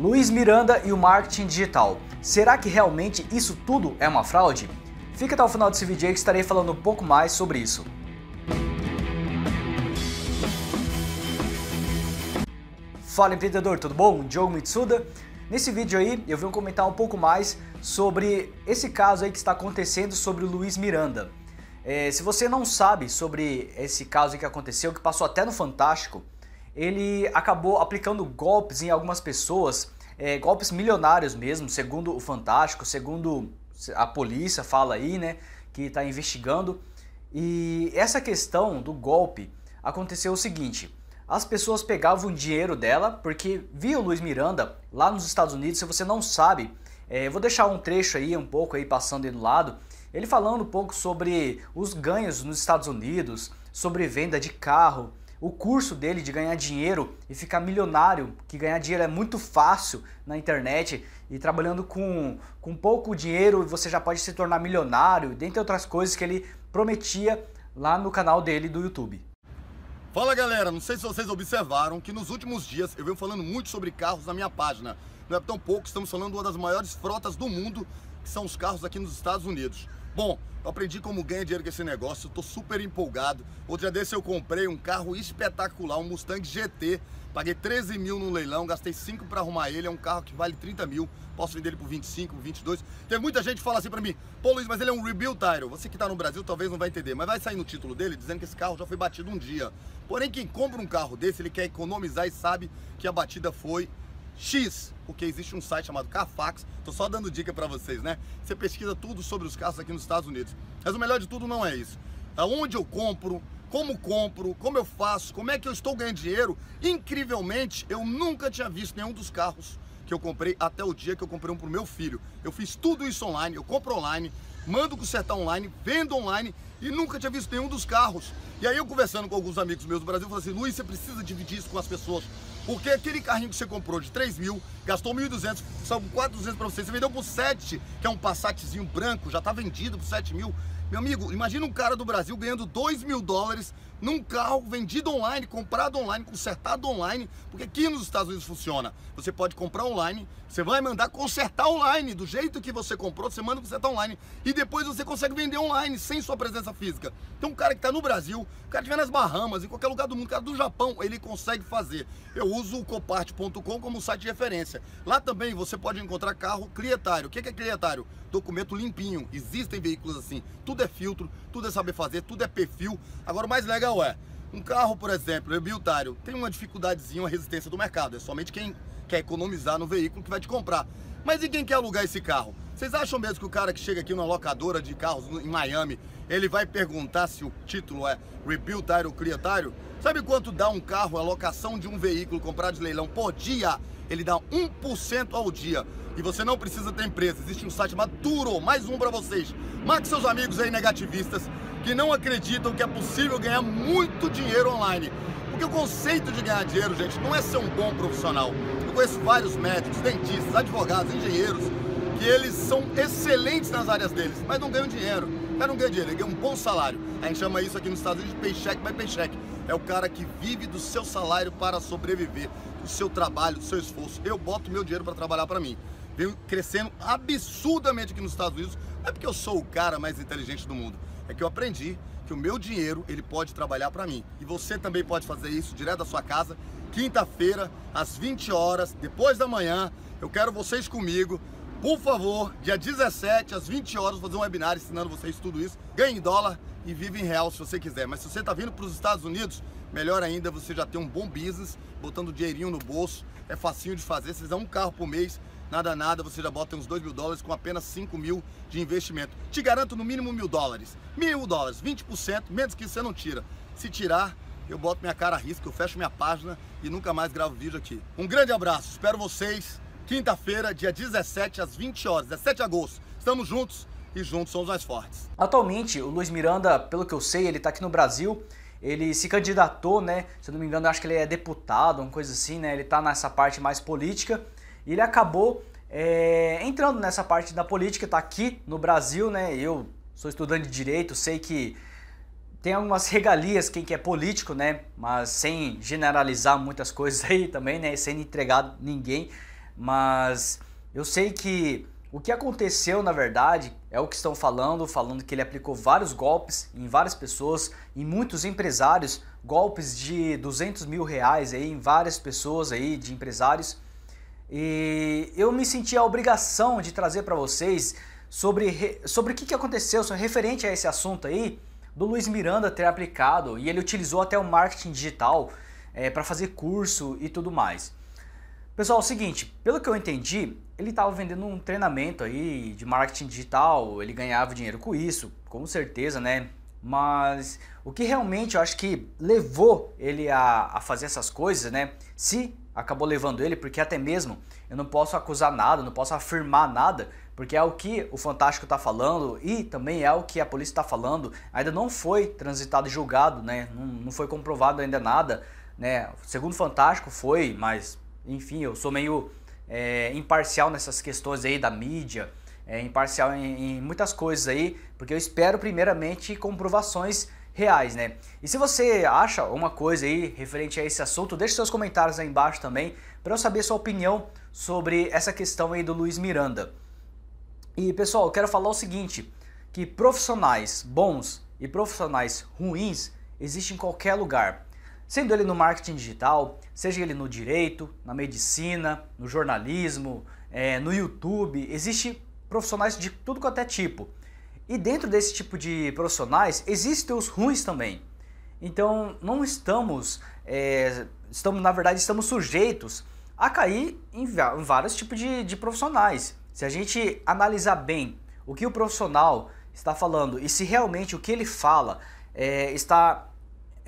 Luiz Miranda e o marketing digital. Será que realmente isso tudo é uma fraude? Fica até o final desse vídeo aí que estarei falando um pouco mais sobre isso. Fala empreendedor, tudo bom? Diogo Mitsuda. Nesse vídeo aí eu vim comentar um pouco mais sobre esse caso aí que está acontecendo sobre o Luiz Miranda. É, se você não sabe sobre esse caso que aconteceu, que passou até no Fantástico, ele acabou aplicando golpes em algumas pessoas, é, golpes milionários mesmo, segundo o Fantástico, segundo a polícia fala aí, né, que está investigando. E essa questão do golpe aconteceu o seguinte: as pessoas pegavam o dinheiro dela, porque via o Luiz Miranda lá nos Estados Unidos, se você não sabe, é, eu vou deixar um trecho aí, um pouco aí passando aí do lado, ele falando um pouco sobre os ganhos nos Estados Unidos, sobre venda de carro, o curso dele de ganhar dinheiro e ficar milionário, que ganhar dinheiro é muito fácil na internet e trabalhando com, com pouco dinheiro você já pode se tornar milionário, dentre outras coisas que ele prometia lá no canal dele do YouTube. Fala galera, não sei se vocês observaram que nos últimos dias eu venho falando muito sobre carros na minha página. Não é tão pouco, estamos falando de uma das maiores frotas do mundo que são os carros aqui nos Estados Unidos. Bom, eu aprendi como ganhar dinheiro com esse negócio, estou super empolgado. Outro dia desse eu comprei um carro espetacular, um Mustang GT. Paguei 13 mil no leilão, gastei 5 para arrumar ele. É um carro que vale 30 mil, posso vender ele por 25, 22. Tem muita gente que fala assim para mim, pô Luiz, mas ele é um rebuild title. Você que está no Brasil talvez não vai entender, mas vai sair no título dele dizendo que esse carro já foi batido um dia. Porém, quem compra um carro desse, ele quer economizar e sabe que a batida foi X, porque existe um site chamado Carfax, tô só dando dica para vocês, né? Você pesquisa tudo sobre os carros aqui nos Estados Unidos. Mas o melhor de tudo não é isso. Aonde é eu compro, como compro, como eu faço, como é que eu estou ganhando dinheiro. Incrivelmente, eu nunca tinha visto nenhum dos carros que eu comprei até o dia que eu comprei um pro meu filho. Eu fiz tudo isso online, eu compro online, mando consertar online, vendo online e nunca tinha visto nenhum dos carros. E aí eu conversando com alguns amigos meus do Brasil, eu falei assim, Luiz, você precisa dividir isso com as pessoas. Porque aquele carrinho que você comprou de 3 mil, gastou 1.200, são 400 para você, você vendeu por 7, que é um Passatzinho branco, já tá vendido por 7 mil. Meu amigo, imagina um cara do Brasil ganhando 2 mil dólares num carro vendido online, comprado online, consertado online, porque aqui nos Estados Unidos funciona. Você pode comprar online, você vai mandar consertar online, do jeito que você comprou, você manda consertar online e depois você consegue vender online sem sua presença física. Então, um cara que está no Brasil, o cara que estiver nas Bahamas, em qualquer lugar do mundo, cara do Japão, ele consegue fazer. Eu uso o coparte.com como site de referência. Lá também você pode encontrar carro clientário. O que é clientário? Documento limpinho. Existem veículos assim. Tudo é filtro, tudo é saber fazer, tudo é perfil. Agora, o mais legal questão é, um carro, por exemplo, rebuiltário tem uma dificuldadezinha, uma resistência do mercado. É somente quem quer economizar no veículo que vai te comprar. Mas e quem quer alugar esse carro? Vocês acham mesmo que o cara que chega aqui numa locadora de carros em Miami, ele vai perguntar se o título é rebuiltário ou criotário? Sabe quanto dá um carro, a locação de um veículo comprado de leilão por dia? Ele dá 1% ao dia. E você não precisa ter empresa. Existe um site chamado Turo, mais um para vocês. Marque seus amigos aí negativistas que não acreditam que é possível ganhar muito dinheiro online. Porque o conceito de ganhar dinheiro, gente, não é ser um bom profissional. Eu conheço vários médicos, dentistas, advogados, engenheiros, que eles são excelentes nas áreas deles, mas não ganham dinheiro. O cara não ganha dinheiro, ele ganha um bom salário. A gente chama isso aqui nos Estados Unidos de paycheck by paycheck. É o cara que vive do seu salário para sobreviver, do seu trabalho, do seu esforço. Eu boto meu dinheiro para trabalhar para mim. Venho crescendo absurdamente aqui nos Estados Unidos. Não é porque eu sou o cara mais inteligente do mundo é que eu aprendi que o meu dinheiro ele pode trabalhar para mim. E você também pode fazer isso direto da sua casa, quinta-feira, às 20 horas, depois da manhã. Eu quero vocês comigo. Por favor, dia 17 às 20 horas, vou fazer um webinar ensinando vocês tudo isso. Ganhe em dólar e vive em real se você quiser. Mas se você está vindo para os Estados Unidos, Melhor ainda, você já tem um bom business, botando dinheirinho no bolso, é facinho de fazer, você fizer um carro por mês, nada nada, você já bota uns 2 mil dólares com apenas 5 mil de investimento. Te garanto no mínimo mil dólares, mil dólares, 20%, menos que você não tira. Se tirar, eu boto minha cara a risco, eu fecho minha página e nunca mais gravo vídeo aqui. Um grande abraço, espero vocês quinta-feira, dia 17 às 20 horas, 17 de agosto. Estamos juntos e juntos somos mais fortes. Atualmente, o Luiz Miranda, pelo que eu sei, ele está aqui no Brasil ele se candidatou, né? Se eu não me engano, acho que ele é deputado, uma coisa assim, né? Ele está nessa parte mais política e ele acabou é, entrando nessa parte da política, está aqui no Brasil, né? Eu sou estudante de direito, sei que tem algumas regalias quem que é político, né? Mas sem generalizar muitas coisas aí também, né? Sem entregar ninguém, mas eu sei que o que aconteceu, na verdade, é o que estão falando, falando que ele aplicou vários golpes em várias pessoas, em muitos empresários, golpes de 200 mil reais aí, em várias pessoas aí, de empresários. E eu me senti a obrigação de trazer para vocês sobre, sobre o que, que aconteceu, referente a esse assunto aí, do Luiz Miranda ter aplicado, e ele utilizou até o marketing digital é, eh, para fazer curso e tudo mais. Pessoal, é o seguinte, pelo que eu entendi, ele estava vendendo um treinamento aí de marketing digital, ele ganhava dinheiro com isso, com certeza, né? Mas o que realmente eu acho que levou ele a, a fazer essas coisas, né? Se acabou levando ele, porque até mesmo eu não posso acusar nada, não posso afirmar nada, porque é o que o Fantástico está falando e também é o que a polícia está falando. Ainda não foi transitado e julgado, né? Não, não, foi comprovado ainda nada, né? Segundo o Fantástico foi, mas enfim, eu sou meio é, imparcial nessas questões aí da mídia, é, imparcial em, em muitas coisas aí, porque eu espero primeiramente comprovações reais, né? E se você acha alguma coisa aí referente a esse assunto, deixe seus comentários aí embaixo também para eu saber sua opinião sobre essa questão aí do Luiz Miranda. E pessoal, eu quero falar o seguinte, que profissionais bons e profissionais ruins existem em qualquer lugar. Sendo ele no marketing digital, seja ele no direito, na medicina, no jornalismo, é, no YouTube, existe profissionais de tudo quanto é tipo. E dentro desse tipo de profissionais existem os ruins também. Então não estamos, é, estamos na verdade estamos sujeitos a cair em, em vários tipos de, de profissionais. Se a gente analisar bem o que o profissional está falando e se realmente o que ele fala é, está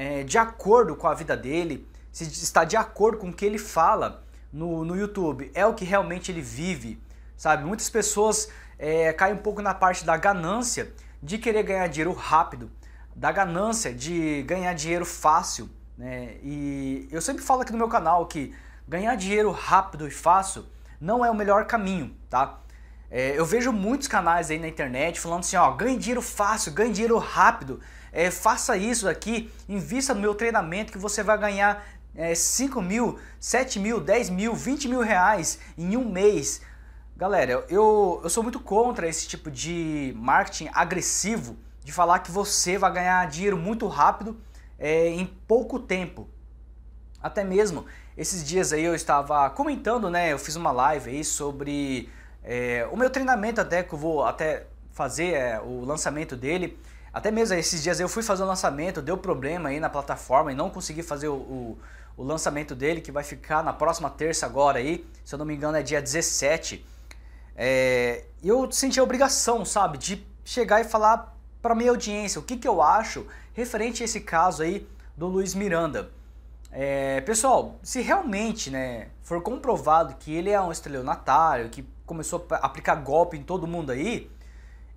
é, de acordo com a vida dele, se está de acordo com o que ele fala no, no YouTube, é o que realmente ele vive, sabe? Muitas pessoas é, caem um pouco na parte da ganância de querer ganhar dinheiro rápido, da ganância de ganhar dinheiro fácil, né? E eu sempre falo aqui no meu canal que ganhar dinheiro rápido e fácil não é o melhor caminho, tá? É, eu vejo muitos canais aí na internet falando assim, ó, ganhe dinheiro fácil, ganhe dinheiro rápido. É, faça isso aqui, invista no meu treinamento que você vai ganhar é, 5 mil, 7 mil, 10 mil, 20 mil reais em um mês. Galera, eu, eu sou muito contra esse tipo de marketing agressivo, de falar que você vai ganhar dinheiro muito rápido é, em pouco tempo. Até mesmo esses dias aí eu estava comentando, né? Eu fiz uma live aí sobre é, o meu treinamento até que eu vou até fazer é, o lançamento dele, até mesmo esses dias eu fui fazer o lançamento, deu problema aí na plataforma e não consegui fazer o, o, o lançamento dele, que vai ficar na próxima terça agora aí, se eu não me engano é dia 17. É, eu senti a obrigação, sabe, de chegar e falar para minha audiência o que, que eu acho referente a esse caso aí do Luiz Miranda. É, pessoal, se realmente né, for comprovado que ele é um estelionatário, que começou a aplicar golpe em todo mundo aí,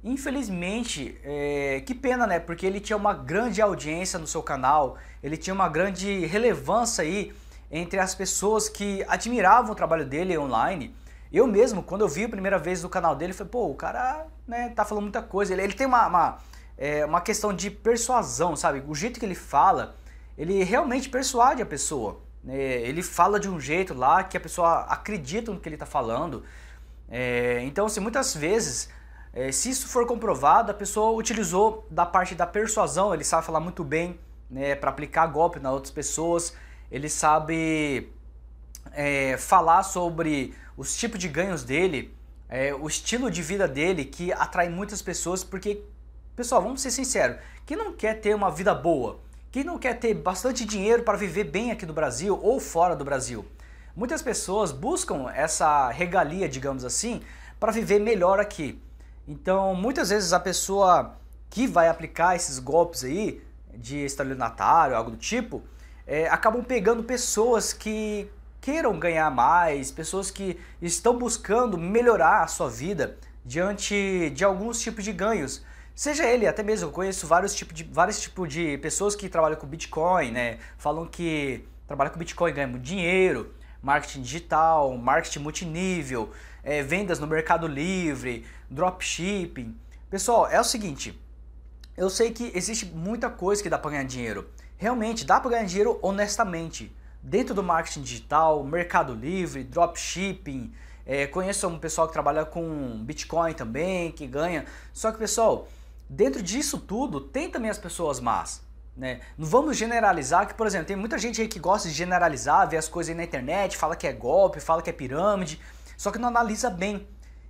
infelizmente, é, que pena, né? Porque ele tinha uma grande audiência no seu canal, ele tinha uma grande relevância aí entre as pessoas que admiravam o trabalho dele online. Eu mesmo, quando eu vi a primeira vez o canal dele, falei, pô, o cara né, tá falando muita coisa. Ele, ele tem uma, uma, é, uma questão de persuasão, sabe? O jeito que ele fala ele realmente persuade a pessoa. Né? Ele fala de um jeito lá que a pessoa acredita no que ele está falando. É, então, assim, muitas vezes, é, se isso for comprovado, a pessoa utilizou da parte da persuasão, ele sabe falar muito bem né, para aplicar golpe nas outras pessoas, ele sabe é, falar sobre os tipos de ganhos dele, é, o estilo de vida dele que atrai muitas pessoas, porque, pessoal, vamos ser sinceros, quem não quer ter uma vida boa? Quem não quer ter bastante dinheiro para viver bem aqui no Brasil ou fora do Brasil? Muitas pessoas buscam essa regalia, digamos assim, para viver melhor aqui. Então, muitas vezes a pessoa que vai aplicar esses golpes aí de estelionatário, algo do tipo, é, acabam pegando pessoas que queiram ganhar mais, pessoas que estão buscando melhorar a sua vida diante de alguns tipos de ganhos Seja ele, até mesmo, eu conheço vários tipos de, vários tipos de pessoas que trabalham com Bitcoin, né? Falam que trabalham com Bitcoin ganham muito dinheiro, marketing digital, marketing multinível, é, vendas no mercado livre, dropshipping. Pessoal, é o seguinte, eu sei que existe muita coisa que dá para ganhar dinheiro. Realmente, dá para ganhar dinheiro honestamente. Dentro do marketing digital, mercado livre, dropshipping, é, conheço um pessoal que trabalha com Bitcoin também, que ganha. Só que, pessoal, dentro disso tudo tem também as pessoas más. Né? Não vamos generalizar que, por exemplo, tem muita gente aí que gosta de generalizar, vê as coisas aí na internet, fala que é golpe, fala que é pirâmide, só que não analisa bem.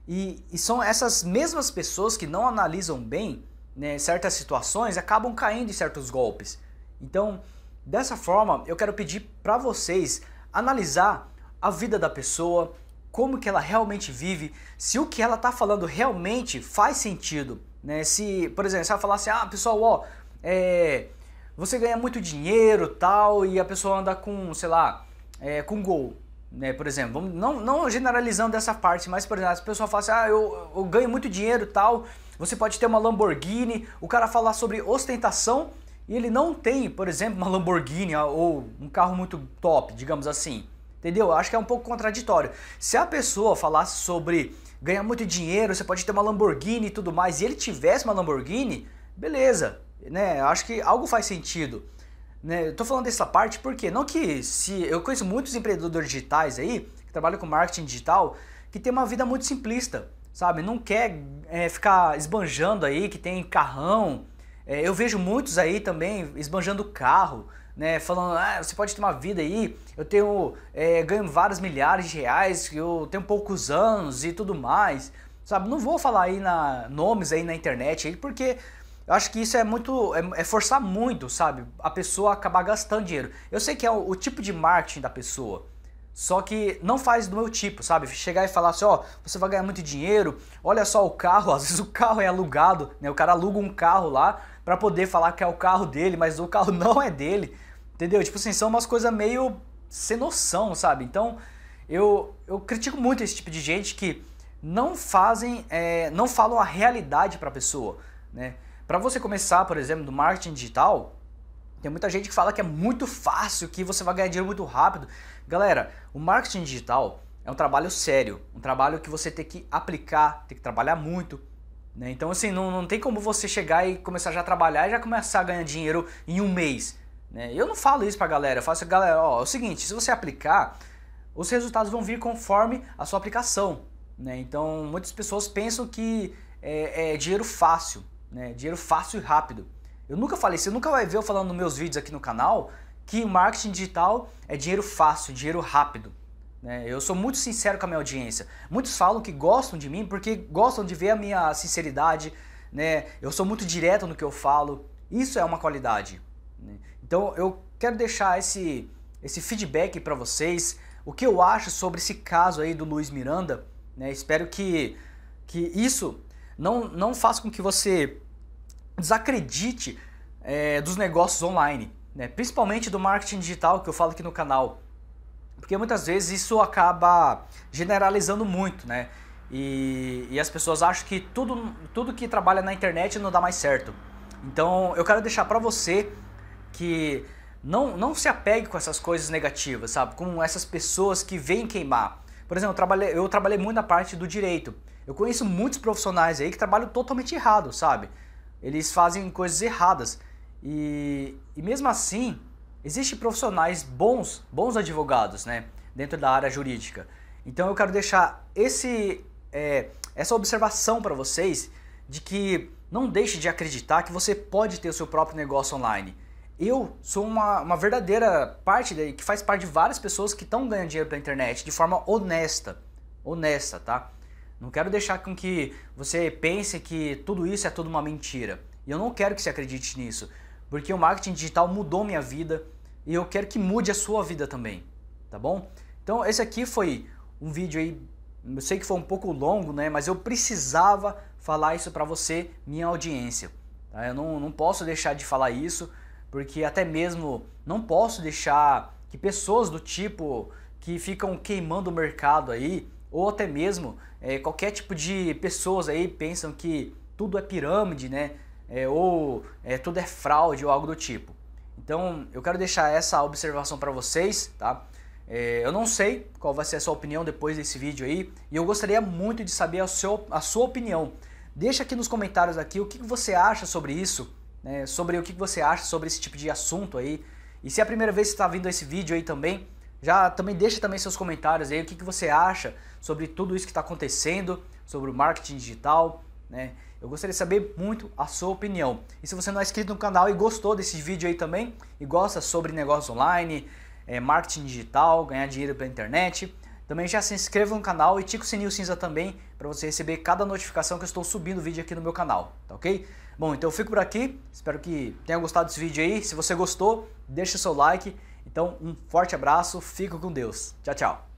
E, e são essas mesmas pessoas que não analisam bem né, certas situações acabam caindo em certos golpes. Então, dessa forma, eu quero pedir para vocês analisar a vida da pessoa, como que ela realmente vive, se o que ela está falando realmente faz sentido né? Se, por exemplo, se ela falasse, ah, pessoal, ó, é, você ganha muito dinheiro tal, e a pessoa anda com, sei lá, é, com gol. Né, por exemplo, não, não generalizando dessa parte, mas por exemplo, a pessoa falam assim, ah, eu, eu ganho muito dinheiro tal, você pode ter uma Lamborghini, o cara falar sobre ostentação e ele não tem, por exemplo, uma Lamborghini ou um carro muito top, digamos assim. Entendeu? Eu acho que é um pouco contraditório. Se a pessoa falasse sobre ganhar muito dinheiro, você pode ter uma Lamborghini e tudo mais, e ele tivesse uma Lamborghini, beleza, né? Acho que algo faz sentido. Né? Eu tô falando dessa parte porque não que se eu conheço muitos empreendedores digitais aí que trabalham com marketing digital que tem uma vida muito simplista, sabe? Não quer é, ficar esbanjando aí que tem carrão. É, eu vejo muitos aí também esbanjando carro né, falando, ah, você pode ter uma vida aí, eu tenho é, ganho vários milhares de reais, eu tenho poucos anos e tudo mais, sabe? Não vou falar aí na nomes aí na internet aí, porque eu acho que isso é muito, é, é forçar muito, sabe? A pessoa acabar gastando dinheiro. Eu sei que é o, o, tipo de marketing da pessoa. Só que não faz do meu tipo, sabe? Chegar e falar assim, ó, você vai ganhar muito dinheiro, olha só o carro, às vezes o carro é alugado, né? O cara aluga um carro lá, para poder falar que é o carro dele, mas o carro não é dele. Entendeu? Tipo assim, são umas coisas meio sem noção, sabe? Então, eu, eu critico muito esse tipo de gente que não fazem, é, não falam a realidade para a pessoa, né? Para você começar, por exemplo, do marketing digital, tem muita gente que fala que é muito fácil, que você vai ganhar dinheiro muito rápido. Galera, o marketing digital é um trabalho sério, um trabalho que você tem que aplicar, tem que trabalhar muito, né? Então, assim, não, não tem como você chegar e começar já a trabalhar e já começar a ganhar dinheiro em um mês. Né? Eu não falo isso pra galera, eu faço, assim, galera, ó, é o seguinte, se você aplicar, os resultados vão vir conforme a sua aplicação. Né? Então, muitas pessoas pensam que é, é dinheiro fácil, né? dinheiro fácil e rápido. Eu nunca falei, você nunca vai ver eu falando nos meus vídeos aqui no canal que marketing digital é dinheiro fácil, dinheiro rápido. Né? Eu sou muito sincero com a minha audiência. Muitos falam que gostam de mim porque gostam de ver a minha sinceridade. Né? Eu sou muito direto no que eu falo. Isso é uma qualidade. Né? Então eu quero deixar esse, esse feedback para vocês. O que eu acho sobre esse caso aí do Luiz Miranda. Né? Espero que, que isso não, não faça com que você desacredite é, dos negócios online. Né? Principalmente do marketing digital que eu falo aqui no canal. Porque muitas vezes isso acaba generalizando muito, né? E, e as pessoas acham que tudo, tudo que trabalha na internet não dá mais certo. Então eu quero deixar para você que não, não se apegue com essas coisas negativas, sabe? Com essas pessoas que vêm queimar. Por exemplo, eu trabalhei, eu trabalhei muito na parte do direito. Eu conheço muitos profissionais aí que trabalham totalmente errado, sabe? Eles fazem coisas erradas. E, e mesmo assim, Existem profissionais bons, bons advogados, né, dentro da área jurídica. Então eu quero deixar esse, é, essa observação para vocês de que não deixe de acreditar que você pode ter o seu próprio negócio online. Eu sou uma, uma verdadeira parte daí, que faz parte de várias pessoas que estão ganhando dinheiro pela internet de forma honesta, honesta, tá? Não quero deixar com que você pense que tudo isso é tudo uma mentira. E eu não quero que você acredite nisso, porque o marketing digital mudou minha vida, e eu quero que mude a sua vida também, tá bom? Então esse aqui foi um vídeo aí, eu sei que foi um pouco longo, né? Mas eu precisava falar isso para você, minha audiência. Tá? Eu não, não posso deixar de falar isso, porque até mesmo não posso deixar que pessoas do tipo que ficam queimando o mercado aí, ou até mesmo é, qualquer tipo de pessoas aí pensam que tudo é pirâmide, né? É, ou é, tudo é fraude ou algo do tipo. Então, eu quero deixar essa observação para vocês, tá? É, eu não sei qual vai ser a sua opinião depois desse vídeo aí, e eu gostaria muito de saber a, seu, a sua opinião. Deixa aqui nos comentários aqui o que, você acha sobre isso, né? sobre o que, você acha sobre esse tipo de assunto aí. E se é a primeira vez que está vindo esse vídeo aí também, já também deixa também seus comentários aí o que, que você acha sobre tudo isso que está acontecendo, sobre o marketing digital, né? Eu gostaria de saber muito a sua opinião. E se você não é inscrito no canal e gostou desse vídeo aí também, e gosta sobre negócios online, é, marketing digital, ganhar dinheiro pela internet, também já se inscreva no canal e tica o sininho cinza também para você receber cada notificação que eu estou subindo vídeo aqui no meu canal, tá ok? Bom, então eu fico por aqui, espero que tenha gostado desse vídeo aí. Se você gostou, deixa o seu like. Então, um forte abraço, fico com Deus. Tchau, tchau.